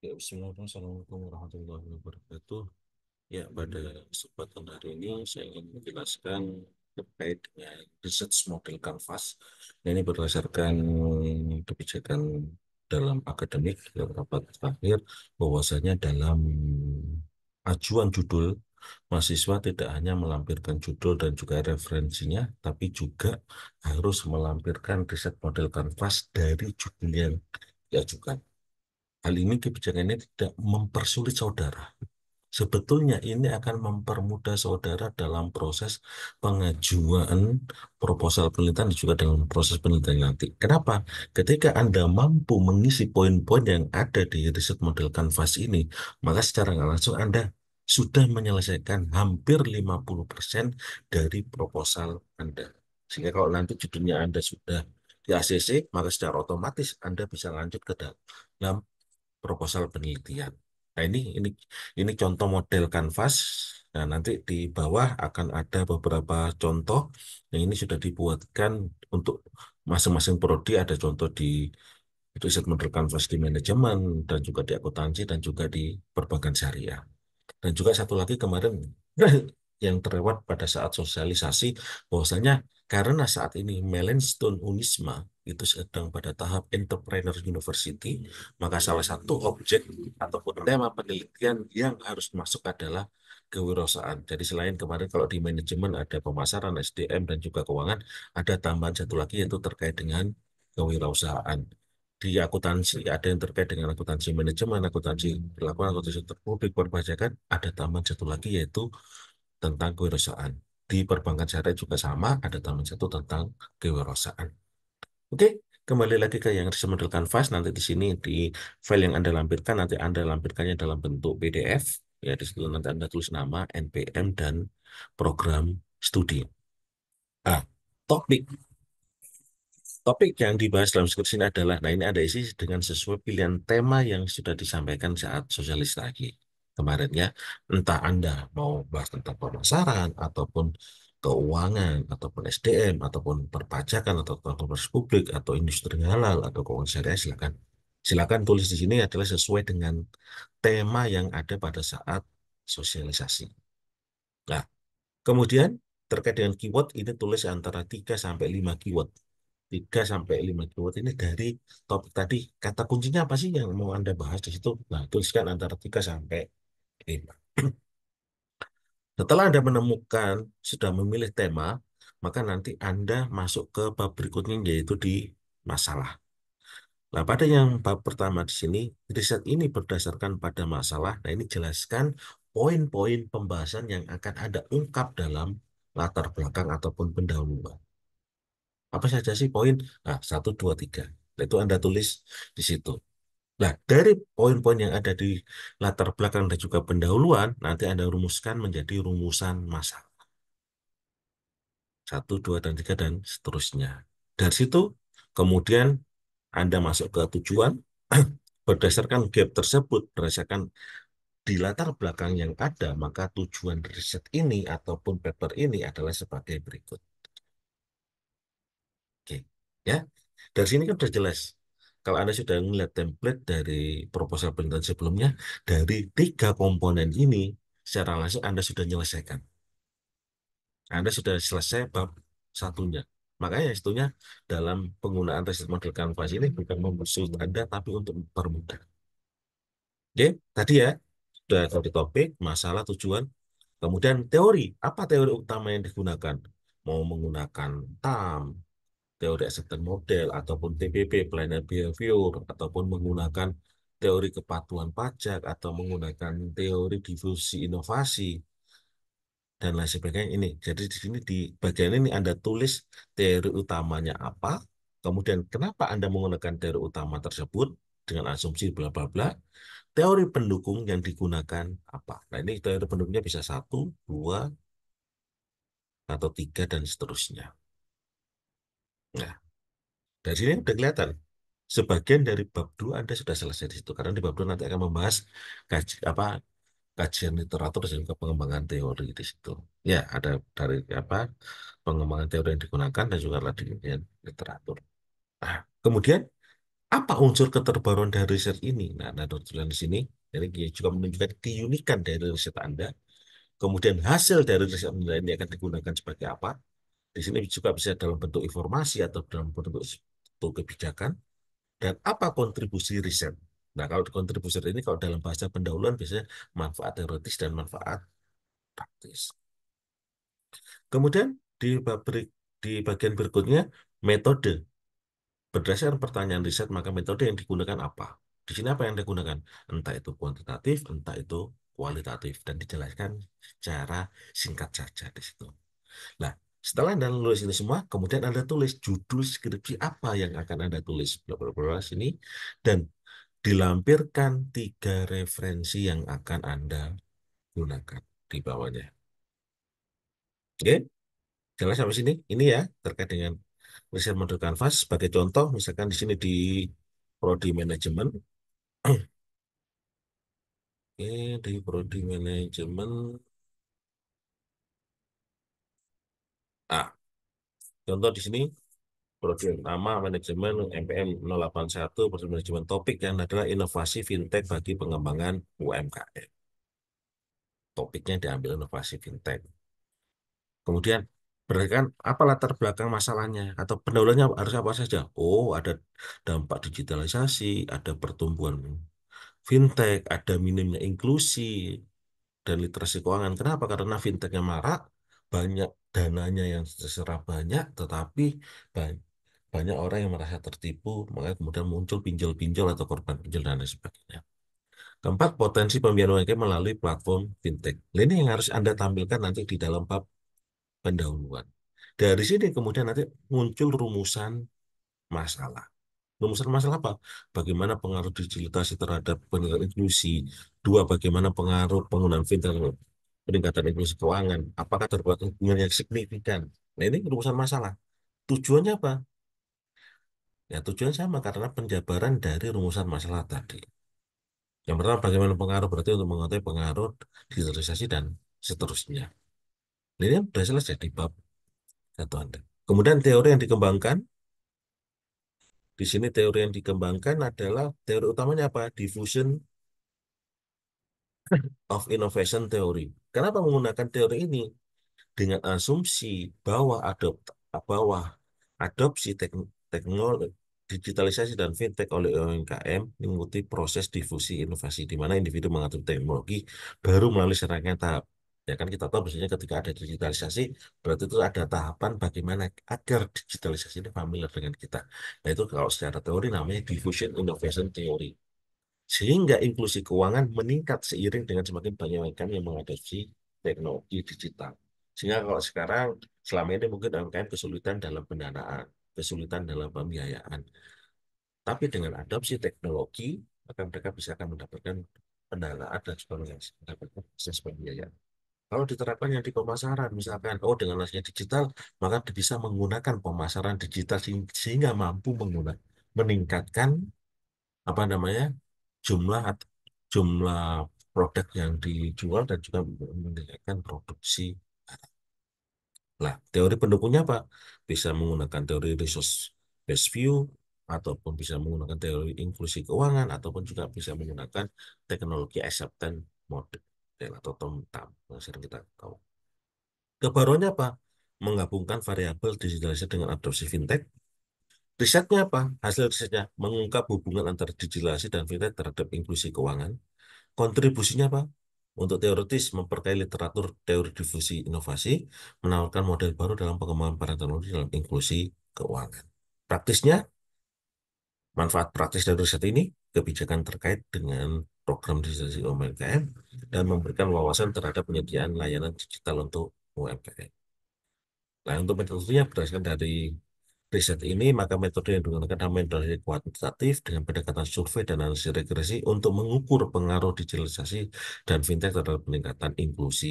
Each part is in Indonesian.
Ya, Bismillahirrahmanirrahim. Assalamualaikum warahmatullahi wabarakatuh. Ya, pada kesempatan hari ini saya ingin menjelaskan terkait dengan research model kanvas. Ini berdasarkan kebijakan dalam akademik rapat terakhir bahwasanya dalam ajuan judul mahasiswa tidak hanya melampirkan judul dan juga referensinya, tapi juga harus melampirkan riset model kanvas dari judul yang diajukan. Hal ini kebijakan ini tidak mempersulit saudara. Sebetulnya ini akan mempermudah saudara dalam proses pengajuan proposal penelitian dan juga dalam proses penelitian nanti. Kenapa? Ketika Anda mampu mengisi poin-poin yang ada di riset model kanvas ini, maka secara langsung Anda sudah menyelesaikan hampir 50% dari proposal Anda. Sehingga kalau nanti judulnya Anda sudah di ACC, maka secara otomatis Anda bisa lanjut ke dalam proposal penelitian. Nah, ini ini ini contoh model kanvas. Nah, nanti di bawah akan ada beberapa contoh yang nah, ini sudah dibuatkan untuk masing-masing prodi ada contoh di riset model kanvas di manajemen dan juga di akuntansi dan juga di perbankan syariah. Dan juga satu lagi kemarin yang terlewat pada saat sosialisasi bahwasanya karena saat ini Melenstone Unisma itu sedang pada tahap entrepreneur university, hmm. maka salah satu objek ataupun tema penelitian yang harus masuk adalah kewirausahaan. Jadi selain kemarin kalau di manajemen ada pemasaran, SDM dan juga keuangan, ada tambahan satu lagi yaitu terkait dengan kewirausahaan. Di akuntansi ada yang terkait dengan akuntansi manajemen, akuntansi pelaporan, hmm. akuntansi publik perpajakan, ada tambahan satu lagi yaitu tentang kewirausahaan di perbankan syariah juga sama, ada tambahan satu tentang kewirausahaan. Oke, kembali lagi ke yang model kanvas. Nanti di sini di file yang Anda lampirkan, nanti Anda lampirkannya dalam bentuk PDF. Ya, di situ nanti Anda tulis nama, NPM, dan program studi. Ah, topik. Topik yang dibahas dalam skripsi ini adalah, nah ini ada isi dengan sesuai pilihan tema yang sudah disampaikan saat sosialis lagi kemarin ya. Entah Anda mau bahas tentang pemasaran ataupun keuangan ataupun SDM ataupun perpajakan atau transportasi publik atau industri halal atau keuangan syariah silakan silakan tulis di sini adalah sesuai dengan tema yang ada pada saat sosialisasi. Nah, kemudian terkait dengan keyword ini tulis antara 3 sampai 5 keyword. 3 sampai 5 keyword ini dari topik tadi kata kuncinya apa sih yang mau Anda bahas di situ? Nah, tuliskan antara 3 sampai 5. Setelah Anda menemukan sudah memilih tema, maka nanti Anda masuk ke bab berikutnya yaitu di masalah. Nah, pada yang bab pertama di sini, riset ini berdasarkan pada masalah. Nah, ini jelaskan poin-poin pembahasan yang akan Anda ungkap dalam latar belakang ataupun pendahuluan. Apa saja sih poin? Nah, 1, 2, 3. Itu Anda tulis di situ. Nah, dari poin-poin yang ada di latar belakang dan juga pendahuluan, nanti Anda rumuskan menjadi rumusan masalah. Satu, dua, dan tiga, dan seterusnya. Dari situ, kemudian Anda masuk ke tujuan, berdasarkan gap tersebut, berdasarkan di latar belakang yang ada, maka tujuan riset ini ataupun paper ini adalah sebagai berikut. Oke, ya. Dari sini kan sudah jelas kalau Anda sudah melihat template dari proposal penelitian sebelumnya, dari tiga komponen ini, secara langsung Anda sudah menyelesaikan. Anda sudah selesai bab satunya. Makanya sebetulnya dalam penggunaan riset model kanvas ini bukan mempersulit Anda, tapi untuk mempermudah. Oke, tadi ya, sudah tadi topik, masalah, tujuan. Kemudian teori, apa teori utama yang digunakan? Mau menggunakan TAM, teori acceptance model ataupun TPP planner behavior ataupun menggunakan teori kepatuhan pajak atau menggunakan teori difusi inovasi dan lain sebagainya ini. Jadi di sini di bagian ini Anda tulis teori utamanya apa, kemudian kenapa Anda menggunakan teori utama tersebut dengan asumsi bla bla bla. Teori pendukung yang digunakan apa? Nah, ini teori pendukungnya bisa satu, dua, atau tiga, dan seterusnya. Nah, ya. dari sini sudah kelihatan. Sebagian dari bab 2 Anda sudah selesai di situ. Karena di bab 2 nanti akan membahas kaji, apa kajian literatur dan juga pengembangan teori di situ. Ya, ada dari apa pengembangan teori yang digunakan dan juga ada di literatur. Nah, kemudian apa unsur keterbaruan dari riset ini? Nah, ada tulisan di sini. Jadi juga menunjukkan keunikan dari riset Anda. Kemudian hasil dari riset Anda ini akan digunakan sebagai apa? Di sini juga bisa dalam bentuk informasi atau dalam bentuk kebijakan. Dan apa kontribusi riset? Nah, kalau kontribusi riset ini kalau dalam bahasa pendahuluan biasanya manfaat teoritis dan manfaat praktis. Kemudian di di bagian berikutnya metode. Berdasarkan pertanyaan riset, maka metode yang digunakan apa? Di sini apa yang digunakan? Entah itu kuantitatif, entah itu kualitatif dan dijelaskan secara singkat saja di situ. Nah, setelah Anda lulus ini semua, kemudian Anda tulis judul skripsi apa yang akan Anda tulis ini sini dan dilampirkan tiga referensi yang akan Anda gunakan di bawahnya. Oke? Jelas sampai sini? Ini ya terkait dengan riset model kanvas sebagai contoh misalkan di sini di prodi manajemen Oke, di prodi manajemen A. Contoh di sini program utama manajemen MPM 081 program manajemen topik yang adalah inovasi fintech bagi pengembangan UMKM. Topiknya diambil inovasi fintech. Kemudian berikan apa latar belakang masalahnya atau pendahulunya harus apa saja? Oh, ada dampak digitalisasi, ada pertumbuhan fintech, ada minimnya inklusi dan literasi keuangan. Kenapa? Karena fintech yang marak, banyak dananya yang terserap banyak, tetapi banyak orang yang merasa tertipu, maka kemudian muncul pinjol-pinjol atau korban pinjol dan lain sebagainya. Keempat, potensi pembiayaan UMKM melalui platform fintech. Nah, ini yang harus Anda tampilkan nanti di dalam bab pendahuluan. Dari sini kemudian nanti muncul rumusan masalah. Rumusan masalah apa? Bagaimana pengaruh digitalisasi terhadap penilaian inklusi. Dua, bagaimana pengaruh penggunaan fintech peningkatan inklusi keuangan, apakah terbuat hubungan yang signifikan. Nah ini rumusan masalah. Tujuannya apa? Ya tujuan sama karena penjabaran dari rumusan masalah tadi. Yang pertama bagaimana pengaruh berarti untuk mengetahui pengaruh digitalisasi dan seterusnya. Nah, ini sudah selesai di bab satu Anda. Kemudian teori yang dikembangkan di sini teori yang dikembangkan adalah teori utamanya apa? Diffusion of Innovation Theory. Kenapa menggunakan teori ini? Dengan asumsi bahwa adopt bahwa adopsi teknologi digitalisasi dan fintech oleh UMKM mengikuti proses difusi inovasi di mana individu mengatur teknologi baru melalui serangkaian tahap. Ya kan kita tahu biasanya ketika ada digitalisasi berarti itu ada tahapan bagaimana agar digitalisasi ini familiar dengan kita. Nah itu kalau secara teori namanya diffusion innovation theory sehingga inklusi keuangan meningkat seiring dengan semakin banyak UMKM yang mengadopsi teknologi digital. Sehingga kalau sekarang selama ini mungkin UMKM kesulitan dalam pendanaan, kesulitan dalam pembiayaan. Tapi dengan adopsi teknologi, maka mereka bisa akan mendapatkan pendanaan dan sebagainya, mendapatkan akses pembiayaan. Kalau diterapkan yang di pemasaran, misalkan, oh dengan lasnya digital, maka bisa menggunakan pemasaran digital sehingga mampu menggunakan meningkatkan apa namanya jumlah jumlah produk yang dijual dan juga menilaikan produksi Nah, teori pendukungnya apa? Bisa menggunakan teori resource based view ataupun bisa menggunakan teori inklusi keuangan ataupun juga bisa menggunakan teknologi acceptance model atau TOMTAM yang sering kita tahu. Kebaruannya apa? Menggabungkan variabel digitalisasi dengan adopsi fintech, Risetnya apa? Hasil risetnya mengungkap hubungan antara digitalisasi dan fintech terhadap inklusi keuangan. Kontribusinya apa? Untuk teoritis memperkaya literatur teori difusi inovasi, menawarkan model baru dalam pengembangan para teknologi dalam inklusi keuangan. Praktisnya, manfaat praktis dari riset ini, kebijakan terkait dengan program digitalisasi UMKM, dan memberikan wawasan terhadap penyediaan layanan digital untuk UMKM. Nah, untuk metodenya berdasarkan dari riset ini, maka metode yang digunakan adalah metode kuantitatif dengan pendekatan survei dan analisis regresi untuk mengukur pengaruh digitalisasi dan fintech terhadap peningkatan inklusi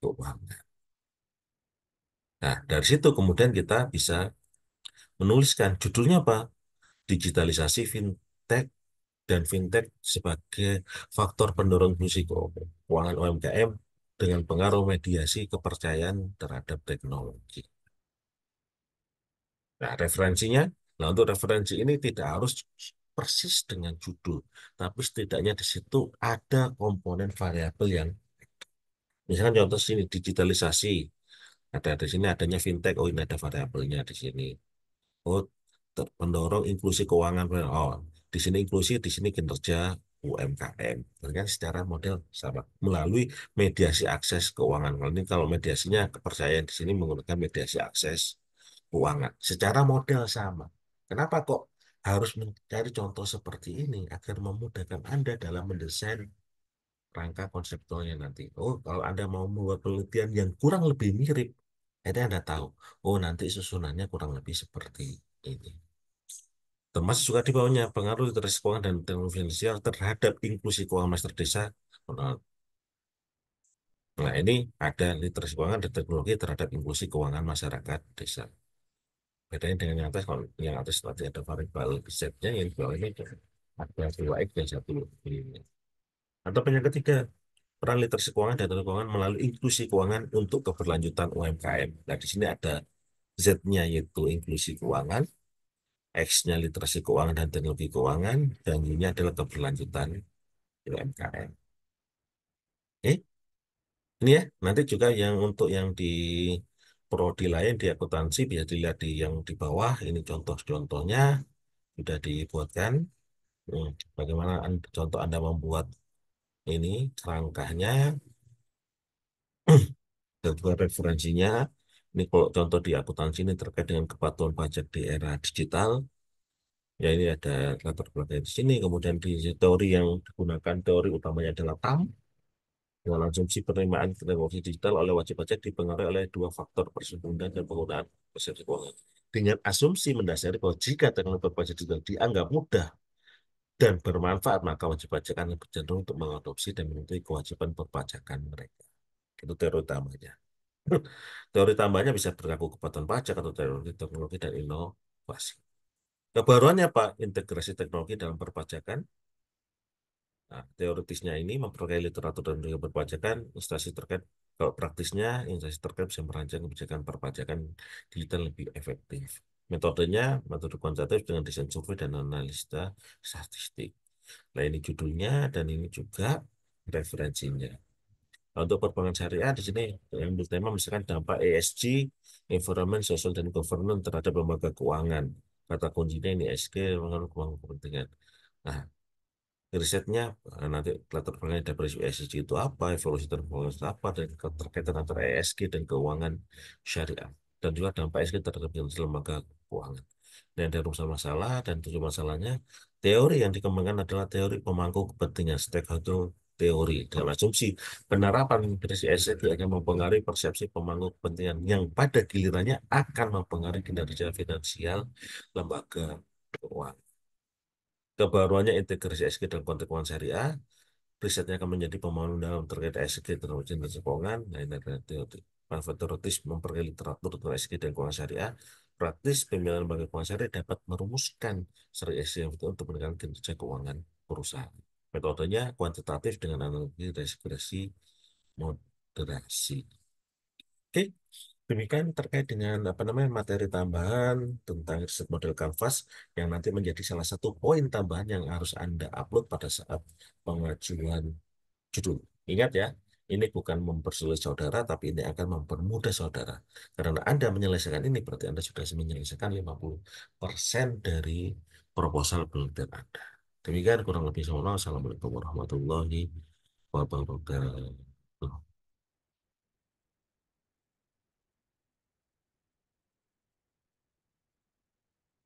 keuangan. Nah, dari situ kemudian kita bisa menuliskan judulnya apa? Digitalisasi fintech dan fintech sebagai faktor pendorong inklusi keuangan UMKM dengan pengaruh mediasi kepercayaan terhadap teknologi. Nah, referensinya, nah untuk referensi ini tidak harus persis dengan judul, tapi setidaknya di situ ada komponen variabel yang misalkan contoh sini digitalisasi. Ada di sini adanya fintech, oh ini ada variabelnya di sini. Oh, pendorong inklusi keuangan, oh di sini inklusi, di sini kinerja UMKM. Dengan secara model sama melalui mediasi akses keuangan. Kalau ini kalau mediasinya kepercayaan di sini menggunakan mediasi akses keuangan. Secara modal sama. Kenapa kok harus mencari contoh seperti ini agar memudahkan Anda dalam mendesain rangka konseptualnya nanti. Oh, kalau Anda mau membuat penelitian yang kurang lebih mirip, akhirnya Anda tahu, oh nanti susunannya kurang lebih seperti ini. Termasuk juga di bawahnya pengaruh literasi keuangan dan teknologi finansial terhadap inklusi keuangan master desa. Nah, nah ini ada literasi keuangan dan teknologi terhadap inklusi keuangan masyarakat desa bedanya dengan yang atas kalau yang atas tadi ada variabel nya yang bawah ini ada dua x dan satu y atau yang ketiga peran literasi keuangan dan tata keuangan melalui inklusi keuangan untuk keberlanjutan UMKM nah di sini ada z-nya yaitu inklusi keuangan X-nya literasi keuangan dan teknologi keuangan, dan Y-nya adalah keberlanjutan UMKM. eh ini ya. Nanti juga yang untuk yang di prodi lain di akuntansi bisa dilihat di yang di bawah ini contoh-contohnya sudah dibuatkan hmm, bagaimana contoh Anda membuat ini rangkahnya dan juga referensinya ini kalau contoh di akuntansi ini terkait dengan kepatuhan pajak di era digital ya ini ada latar belakang di sini kemudian di teori yang digunakan teori utamanya adalah TAM dengan nah, asumsi penerimaan teknologi digital oleh wajib pajak dipengaruhi oleh dua faktor persetujuan dan penggunaan persepsi keuangan. Dengan asumsi mendasari bahwa jika teknologi pajak digital dianggap mudah dan bermanfaat, maka wajib pajak akan cenderung untuk mengadopsi dan memenuhi kewajiban perpajakan mereka. Itu teori utamanya. teori tambahnya bisa berlaku kepatuhan pajak atau teori teknologi dan inovasi. Kebaruannya Pak, integrasi teknologi dalam perpajakan Nah, teoritisnya ini memperkaya literatur dan dunia perpajakan, instansi terkait kalau praktisnya instansi terkait bisa merancang kebijakan perpajakan digital lebih efektif. Metodenya metode kuantitatif dengan desain survei dan analisa statistik. Nah, ini judulnya dan ini juga referensinya. Nah, untuk perbankan syariah di sini yang bertema misalkan dampak ESG, environment, social dan governance terhadap lembaga keuangan. Kata kuncinya ini ESG, keuangan kepentingan. Nah, risetnya eh, nanti latar belakangnya dari ESG itu apa, evolusi terbangun apa, dan keterkaitan antara ESG dan keuangan syariah, dan juga dampak ESG terhadap lembaga keuangan. Dan ada rumusan masalah dan tujuh masalahnya, teori yang dikembangkan adalah teori pemangku kepentingan stakeholder teori dalam asumsi penerapan depresi ESG akan mempengaruhi persepsi pemangku kepentingan yang pada gilirannya akan mempengaruhi kinerja finansial lembaga keuangan. Kebaruannya integrasi SG dalam konteks keuangan syariah, risetnya akan menjadi pemahaman dalam terkait SG terhadap dan keuangan, nah ini adalah teori. Manfaat memperkaya literatur tentang SG dan keuangan syariah, praktis pemilihan lembaga keuangan syariah dapat merumuskan seri SG yang betul untuk menekan kinerja keuangan perusahaan. Metodenya kuantitatif dengan analogi resgresi moderasi. Oke, okay. Demikian terkait dengan apa namanya materi tambahan tentang set model kanvas yang nanti menjadi salah satu poin tambahan yang harus Anda upload pada saat pengajuan judul. Ingat ya, ini bukan mempersulit saudara, tapi ini akan mempermudah saudara. Karena Anda menyelesaikan ini, berarti Anda sudah menyelesaikan 50% dari proposal penelitian Anda. Demikian kurang lebih semua. Assalamualaikum warahmatullahi wabarakatuh.